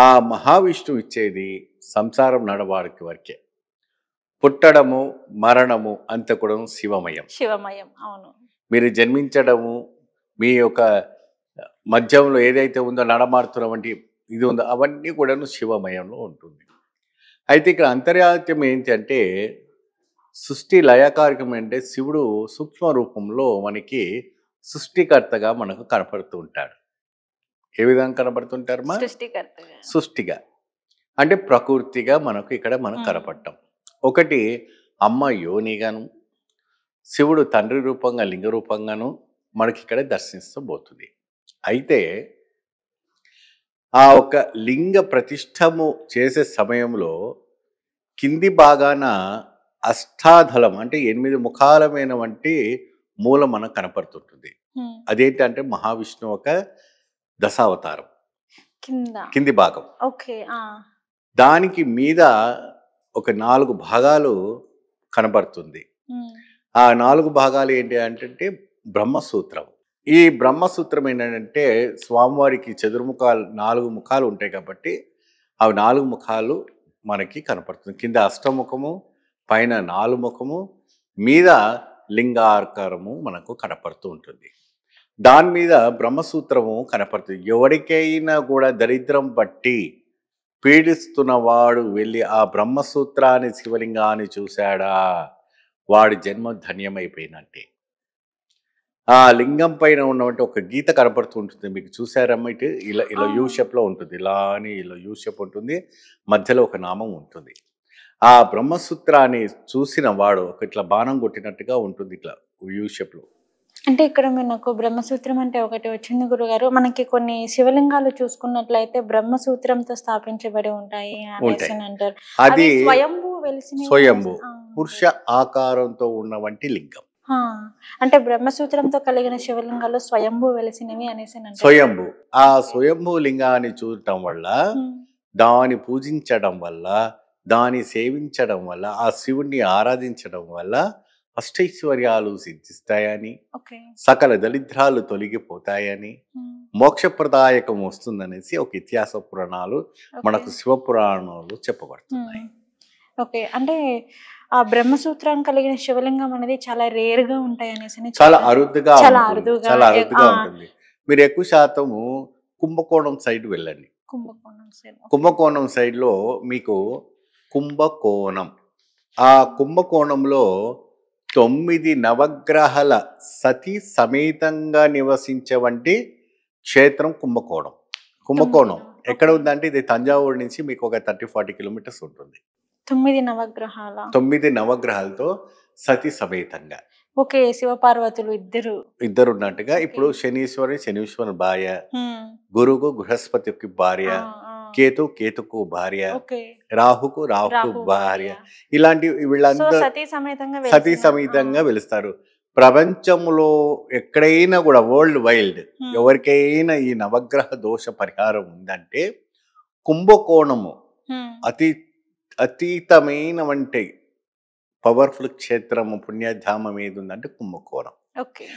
ఆ మహావిష్ణువు ఇచ్చేది సంసారం నడవాడికి వరకే పుట్టడము మరణము అంత కూడా శివమయం శివమయం అవును మీరు జన్మించడము మీ యొక్క మధ్యంలో ఏదైతే ఉందో నడమాడుతున్న వంటి ఇది ఉందో అవన్నీ కూడాను శివమయంలో ఉంటుంది అయితే ఇక్కడ అంతర్యాత్యం ఏంటంటే సృష్టి లయకారకం అంటే శివుడు సూక్ష్మ రూపంలో మనకి సృష్టికర్తగా మనకు కనపడుతూ ఉంటాడు ఏ విధంగా కనబడుతుంటారు మా సృష్టిగా అంటే ప్రకృతిగా మనకు ఇక్కడ మనం కనపడటం ఒకటి అమ్మ యోనిగాను శివుడు తండ్రి రూపంగా లింగ రూపంగాను మనకి ఇక్కడ దర్శిస్తబోతుంది అయితే ఆ ఒక లింగ ప్రతిష్టము చేసే సమయంలో కింది భాగాన అష్టాధలం అంటే ఎనిమిది ముఖాలమైన వంటి మూలం మనకు కనపడుతుంటుంది అదేంటంటే మహావిష్ణువు ఒక దశావతారం కింది భాగం ఓకే దానికి మీద ఒక నాలుగు భాగాలు కనబడుతుంది ఆ నాలుగు భాగాలు ఏంటి అంటే బ్రహ్మసూత్రం ఈ బ్రహ్మసూత్రం ఏంటంటే స్వామివారికి చతుర్ముఖాలు నాలుగు ముఖాలు ఉంటాయి కాబట్టి అవి నాలుగు ముఖాలు మనకి కనపడుతుంది కింద అష్టముఖము పైన నాలుగు ముఖము మీద లింగాకారము మనకు కనపడుతూ ఉంటుంది దాని మీద బ్రహ్మసూత్రము కనపడుతుంది ఎవరికైనా కూడా దరిద్రం బట్టి పీడిస్తున్నవాడు వెళ్ళి ఆ బ్రహ్మసూత్రాన్ని శివలింగాన్ని చూశాడా వాడి జన్మ ధన్యమైపోయినట్టే ఆ లింగం పైన ఉన్నటువంటి ఒక గీత కనపడుతుంటుంది మీకు చూసారమ్మ ఇటు ఇలా ఇలా యూషప్లో ఉంటుంది ఇలా అని ఇలా యూషప్ ఉంటుంది మధ్యలో ఒక నామం ఉంటుంది ఆ బ్రహ్మసూత్రాన్ని చూసిన వాడు ఒక ఇట్లా బాణం కొట్టినట్టుగా ఉంటుంది ఇట్లా యూషప్లో అంటే ఇక్కడ మీరు నాకు బ్రహ్మసూత్రం అంటే ఒకటి వచ్చింది గురుగారు మనకి కొన్ని శివలింగాలు చూసుకున్నట్లయితే బ్రహ్మసూత్రంతో స్థాపించబడి ఉంటాయి అంటారు అది స్వయంభు పురుష ఆకారంతో ఉన్న వంటి లింగం అంటే బ్రహ్మసూత్రంతో కలిగిన శివలింగాలు స్వయంభు వెలిసినవి అనేసి స్వయంభు ఆ స్వయంభు లింగాన్ని చూడటం వల్ల దాన్ని పూజించడం వల్ల దాని సేవించడం వల్ల ఆ శివుణ్ణి ఆరాధించడం వల్ల అష్టైశ్వర్యాలు సిద్ధిస్తాయని సకల దరిద్రాలు తొలగిపోతాయని మోక్షప్రదాయకం వస్తుందనేసి ఒక ఇతిహాస పురాణాలు మనకు శివ పురాణాలు చెప్పబడుతున్నాయి ఓకే అంటే ఆ బ్రహ్మసూత్రం కలిగిన శివలింగం అనేది చాలా రేర్ గా ఉంటాయి అనేసి చాలా అరుదుగా చాలా అరుదుగా చాలా అరుదుగా ఉంటుంది మీరు ఎక్కువ శాతము కుంభకోణం సైడ్ వెళ్ళండి కుంభకోణం కుంభకోణం సైడ్ లో మీకు కుంభకోణం ఆ కుంభకోణంలో తొమ్మిది నవగ్రహల సతి సమేతంగా నివసించేవంటి క్షేత్రం కుంభకోణం కుంభకోణం ఎక్కడ ఉందంటే ఇది తంజావూరు నుంచి మీకు ఒక థర్టీ ఫార్టీ కిలోమీటర్స్ ఉంటుంది తొమ్మిది నవగ్రహాల తొమ్మిది నవగ్రహాలతో సతి సమేతంగా ఓకే శివపార్వతులు ఇద్దరు ఇద్దరు ఉన్నట్టుగా ఇప్పుడు శనీశ్వరుని శనీశ్వరుని భార్య గురువు బృహస్పతికి భార్య కేతు కేతుకు భార్య రాహుకు రాహుకు భార్య ఇలాంటి వీళ్ళందరూ సతీ సమేతంగా వెలుస్తారు ప్రపంచంలో ఎక్కడైనా కూడా వరల్డ్ వైల్డ్ ఎవరికైనా ఈ నవగ్రహ దోష పరిహారం ఉందంటే కుంభకోణము అతి అతీతమైన వంటి పవర్ఫుల్ క్షేత్రము పుణ్యధామం ఏది ఉందంటే కుంభకోణం